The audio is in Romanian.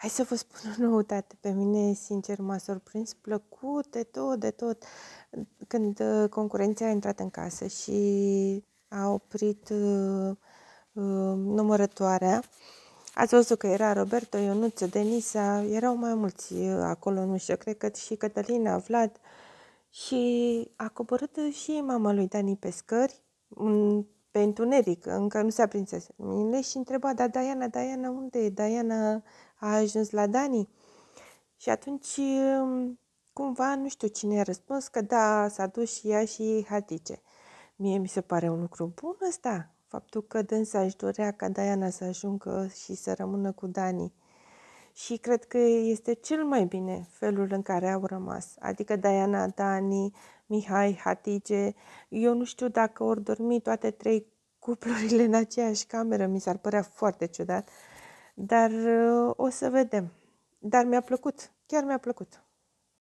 Hai să vă spun o noutate. Pe mine, sincer, m-a surprins plăcut de tot, de tot. Când uh, concurenția a intrat în casă și a oprit uh, uh, numărătoarea, ați văzut că era Roberto, Ionuță, Denisa, erau mai mulți uh, acolo, nu știu, cred că și Cătălina, Vlad. Și a coborât și mama lui Dani pe scări, în, pe întuneric, încă nu se a luminile și întreba, da, Diana, Diana, unde e? Diana, a ajuns la Dani? Și atunci, um, cumva, nu știu cine a răspuns că da, s-a dus și ea și Hatice. Mie mi se pare un lucru bun ăsta, faptul că dânsa își dorea ca Diana să ajungă și să rămână cu Dani. Și cred că este cel mai bine felul în care au rămas. Adică Diana, Dani, Mihai, Hatice. Eu nu știu dacă ori dormi toate trei cuplurile în aceeași cameră, mi s-ar părea foarte ciudat. Dar uh, o să vedem. Dar mi-a plăcut, chiar mi-a plăcut.